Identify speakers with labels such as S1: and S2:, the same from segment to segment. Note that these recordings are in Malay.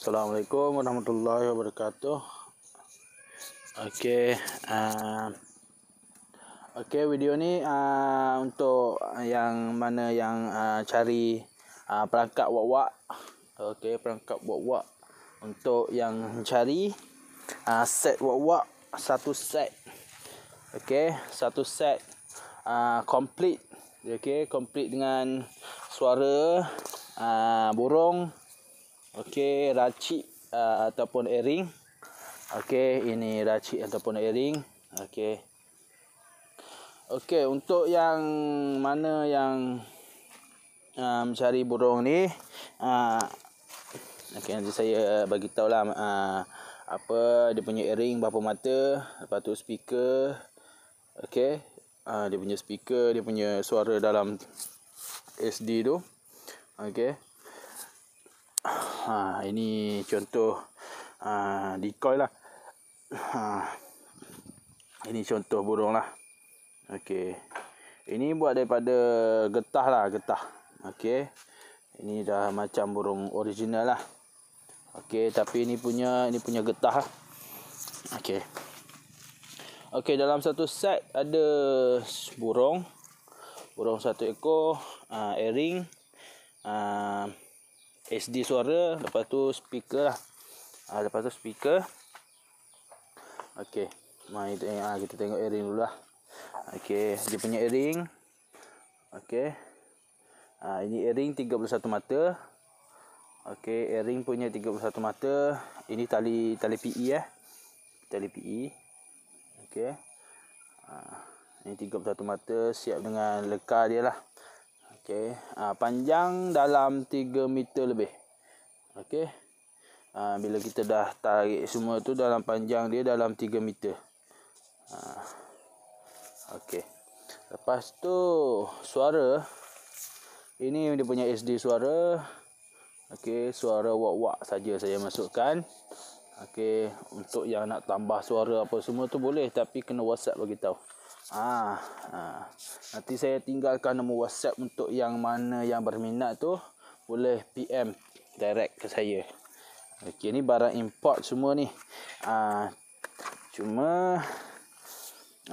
S1: Assalamualaikum warahmatullahi wabarakatuh. Okay, uh, eh, okey video ni uh, untuk yang mana yang uh, cari uh, perangkap wak-wak. Okey, perangkap wak-wak untuk yang cari uh, set wak-wak satu set. Okay, satu set uh, complete. Okay, complete dengan suara uh, burung. Okey, racik uh, ataupun airing. Okey, ini racik ataupun airing. Okey. Okey, untuk yang mana yang uh, mencari burung ni, uh, okey, nanti saya bagi tahu lah uh, apa dia punya airing berapa mata, lepas tu speaker. Okey, uh, dia punya speaker, dia punya suara dalam SD tu. Okey ha, ini contoh ha, decoy lah ha, ini contoh burung lah okay. ini buat daripada getah lah getah okay. ini dah macam burung original lah okay, tapi ini punya ini punya getah lah okay. Okey dalam satu set ada burung burung satu ekor uh, ha, airing uh, ha, SD suara lepas tu speaker lah ha, lepas tu speaker okey mai ha, ah, kita tengok earring dulu lah okey dia punya earring okey ha, ini earring 31 mata okey earring punya 31 mata ini tali tali PE eh tali PE okey ha, ini 31 mata siap dengan lekar dia lah Okey. Ha, panjang dalam 3 meter lebih. Okey. Ha, bila kita dah tarik semua tu dalam panjang dia dalam 3 meter. Ha. Okey. Lepas tu suara ini dia punya SD suara. Okey, suara wak-wak saja saya masukkan. Okey, untuk yang nak tambah suara apa semua tu boleh tapi kena WhatsApp bagi tahu. Ah, ha, ha. nanti saya tinggalkan nombor WhatsApp untuk yang mana yang berminat tu boleh PM direct ke saya. Okey ni barang import semua ni. ha, cuma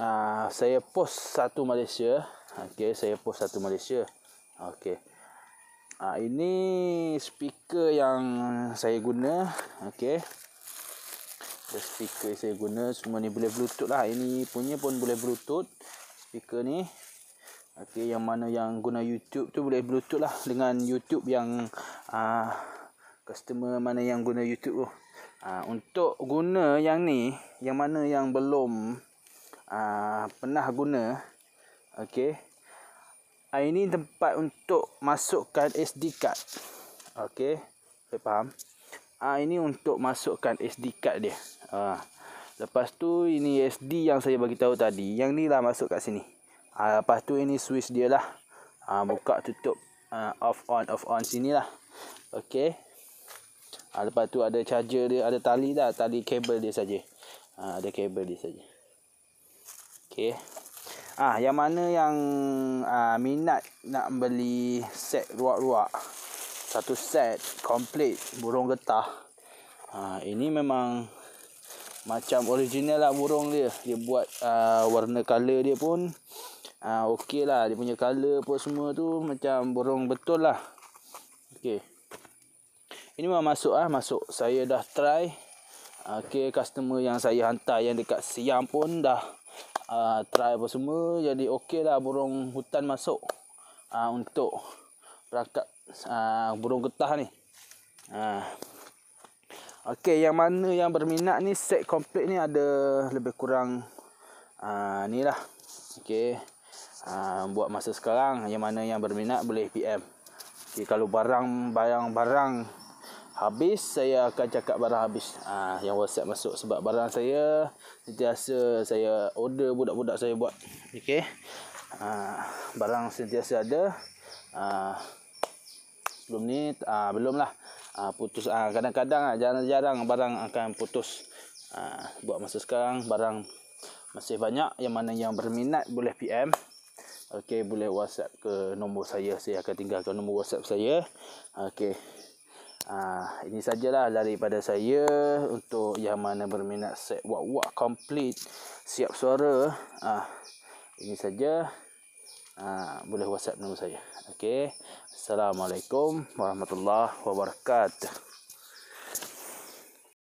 S1: ha, saya post satu Malaysia. Okey, saya post satu Malaysia. Okey. ha, ini speaker yang saya guna. Okey. Ada speaker saya guna Semua ni boleh bluetooth lah Ini punya pun boleh bluetooth Speaker ni Okay, yang mana yang guna YouTube tu boleh bluetooth lah dengan YouTube yang uh, customer mana yang guna YouTube tu. Uh, untuk guna yang ni, yang mana yang belum uh, pernah guna, okay. ini tempat untuk masukkan SD card. Okay, saya faham. Ah ini untuk masukkan SD card dia. Ha. Lepas tu ini SD yang saya bagi tahu tadi. Yang ni lah masuk kat sini. Ha, lepas tu ini switch dia lah. Ha, buka tutup ha, off on off on sini lah. Okay. Ha, lepas tu ada charger dia, ada tali dah, tali kabel dia saja. Ha, ada kabel dia saja. Okay. Ah, yang mana yang ha, minat nak beli set ruak-ruak? satu set komplit burung getah. Ha, ini memang macam original lah burung dia. Dia buat uh, warna color dia pun uh, okey lah. Dia punya color pun semua tu macam burung betul lah. Okey. Ini memang masuk ah masuk. Saya dah try. Okey customer yang saya hantar yang dekat siang pun dah uh, try apa semua. Jadi okey lah burung hutan masuk uh, untuk rangkap uh, burung getah ni. Uh. Okey, yang mana yang berminat ni set komplek ni ada lebih kurang uh, ni lah. Okey, uh, buat masa sekarang yang mana yang berminat boleh PM. Okey, kalau barang barang barang habis saya akan cakap barang habis uh, yang WhatsApp masuk sebab barang saya sentiasa saya order budak-budak saya buat. Okey. Uh, barang sentiasa ada. Uh, sebelum ni uh, ah, belum lah uh, ah, putus uh, kadang-kadang uh, jarang-jarang barang akan putus uh, buat masa sekarang barang masih banyak yang mana yang berminat boleh PM okey boleh WhatsApp ke nombor saya saya akan tinggalkan nombor WhatsApp saya okey uh, ini sajalah daripada saya untuk yang mana berminat set wak-wak complete siap suara uh, ini saja Ha, boleh WhatsApp nombor saya. Okay. Assalamualaikum warahmatullahi wabarakatuh.